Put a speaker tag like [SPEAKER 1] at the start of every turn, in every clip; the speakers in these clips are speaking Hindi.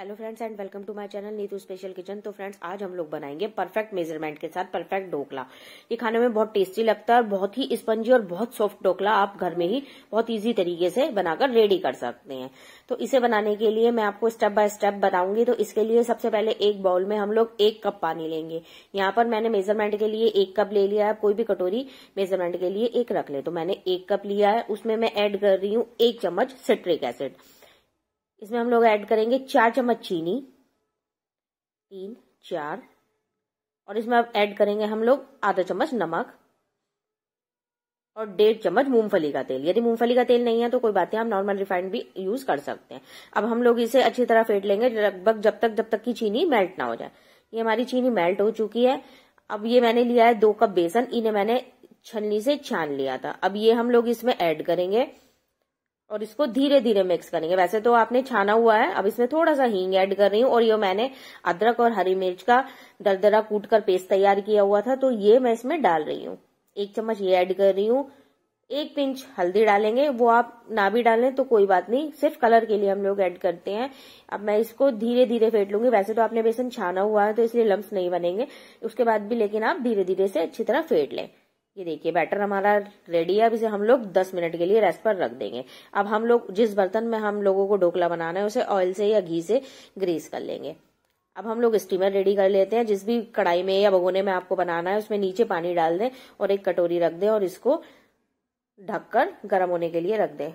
[SPEAKER 1] hello friends and welcome to my channel Neetu special kitchen तो फ्रेंड्स आज हम लोग बनाएंगे परफेक्ट मेजरमेंट के साथ परफेक्ट ढोकला ये खाने में बहुत टेस्टी लगता है बहुत ही स्पंजी और बहुत सॉफ्ट ढोकला आप घर में ही बहुत इजी तरीके से बनाकर रेडी कर सकते हैं तो इसे बनाने के लिए मैं आपको स्टेप बाय स्टेप बताऊंगी तो इसके लिए सबसे पहले एक बाउल में हम लोग एक कप पानी लेंगे यहाँ पर मैंने मेजरमेंट के लिए एक कप ले लिया है कोई भी कटोरी मेजरमेंट के लिए एक रख ले तो मैंने एक कप लिया है उसमें मैं एड कर रही हूँ एक चम्मच सिट्रिक एसिड इसमें हम लोग ऐड करेंगे चार चम्मच चीनी तीन चार और इसमें अब ऐड करेंगे हम लोग आधा चम्मच नमक और डेढ़ चम्मच मूंगफली का तेल यदि मूंगफली का तेल नहीं है तो कोई बात नहीं हम नॉर्मल रिफाइंड भी यूज कर सकते हैं अब हम लोग इसे अच्छी तरह फेंट लेंगे लगभग जब तक जब तक की चीनी मेल्ट ना हो जाए ये हमारी चीनी मेल्ट हो चुकी है अब ये मैंने लिया है दो कप बेसन इन्हें मैंने छलनी से छान लिया था अब ये हम लोग इसमें ऐड करेंगे और इसको धीरे धीरे मिक्स करेंगे वैसे तो आपने छाना हुआ है अब इसमें थोड़ा सा हींग ऐड कर रही हूँ और ये मैंने अदरक और हरी मिर्च का दरदरा कूट कर पेस्ट तैयार किया हुआ था तो ये मैं इसमें डाल रही हूँ एक चम्मच ये ऐड कर रही हूँ एक पिंच हल्दी डालेंगे वो आप ना भी डालें तो कोई बात नहीं सिर्फ कलर के लिए हम लोग ऐड करते हैं अब मैं इसको धीरे धीरे फेंट लूंगी वैसे तो आपने बेसन छाना हुआ है तो इसलिए लम्ब नहीं बनेंगे उसके बाद भी लेकिन आप धीरे धीरे से अच्छी तरह फेंट लें ये देखिए बैटर हमारा रेडी है अब इसे हम लोग 10 मिनट के लिए रेस्ट पर रख देंगे अब हम लोग जिस बर्तन में हम लोगों को ढोकला बनाना है उसे ऑयल से या घी से ग्रीस कर लेंगे अब हम लोग स्टीमर रेडी कर लेते हैं जिस भी कढ़ाई में या भगोने में आपको बनाना है उसमें नीचे पानी डाल दें और एक कटोरी रख दें और इसको ढककर गर्म होने के लिए रख दें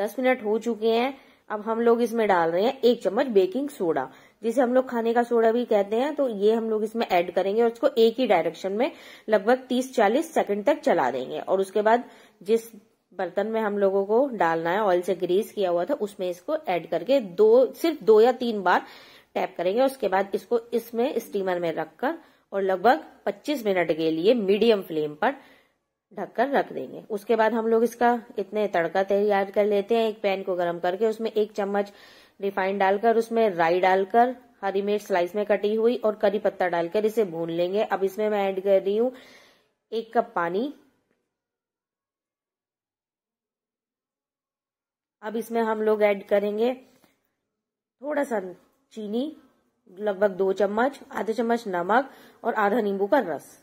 [SPEAKER 1] दस मिनट हो चुके हैं अब हम लोग इसमें डाल रहे हैं एक चम्मच बेकिंग सोडा जिसे हम लोग खाने का सोडा भी कहते हैं तो ये हम लोग इसमें ऐड करेंगे और इसको एक ही डायरेक्शन में लगभग 30-40 सेकंड तक चला देंगे और उसके बाद जिस बर्तन में हम लोगों को डालना है ऑयल से ग्रीस किया हुआ था उसमें इसको ऐड करके दो सिर्फ दो या तीन बार टैप करेंगे उसके बाद इसको इसमें स्टीमर में रखकर और लगभग पच्चीस मिनट के लिए मीडियम फ्लेम पर ढककर रख देंगे उसके बाद हम लोग इसका इतने तड़का तैयार कर लेते हैं एक पैन को गर्म करके उसमें एक चम्मच रिफाइंड डालकर उसमें राई डालकर हरी मिर्च स्लाइस में कटी हुई और करी पत्ता डालकर इसे भून लेंगे अब इसमें मैं ऐड कर रही हूँ एक कप पानी अब इसमें हम लोग ऐड करेंगे थोड़ा सा चीनी लगभग दो चम्मच आधा चम्मच नमक और आधा नींबू का रस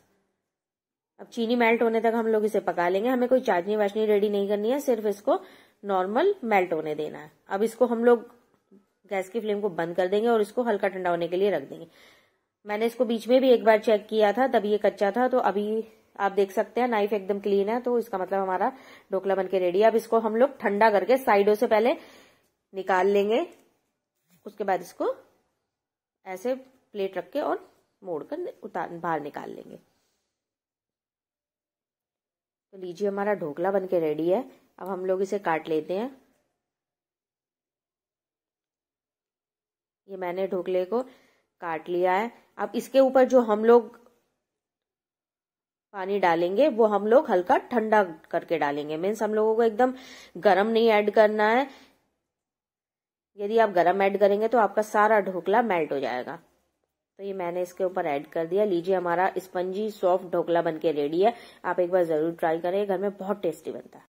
[SPEAKER 1] अब चीनी मेल्ट होने तक हम लोग इसे पका लेंगे हमें कोई चाटनी वाचनी रेडी नहीं करनी है सिर्फ इसको नॉर्मल मेल्ट होने देना है अब इसको हम लोग गैस की फ्लेम को बंद कर देंगे और इसको हल्का ठंडा होने के लिए रख देंगे मैंने इसको बीच में भी एक बार चेक किया था तब ये कच्चा था तो अभी आप देख सकते हैं नाइफ एकदम क्लीन है तो इसका मतलब हमारा ढोकला बनके रेडी है अब इसको हम लोग ठंडा करके साइडों से पहले निकाल लेंगे उसके बाद इसको ऐसे प्लेट रख के और मोड़ कर उतार बाहर निकाल लेंगे तो लीजिए हमारा ढोकला बनके रेडी है अब हम लोग इसे काट लेते हैं ये मैंने ढोकले को काट लिया है अब इसके ऊपर जो हम लोग पानी डालेंगे वो हम लोग हल्का ठंडा करके डालेंगे मीन्स हम लोगों को एकदम गर्म नहीं ऐड करना है यदि आप गर्म ऐड करेंगे तो आपका सारा ढोकला मेल्ट हो जाएगा तो ये मैंने इसके ऊपर ऐड कर दिया लीजिए हमारा स्पंजी सॉफ्ट ढोकला बनके रेडी है आप एक बार जरूर ट्राई करें घर में बहुत टेस्टी बनता है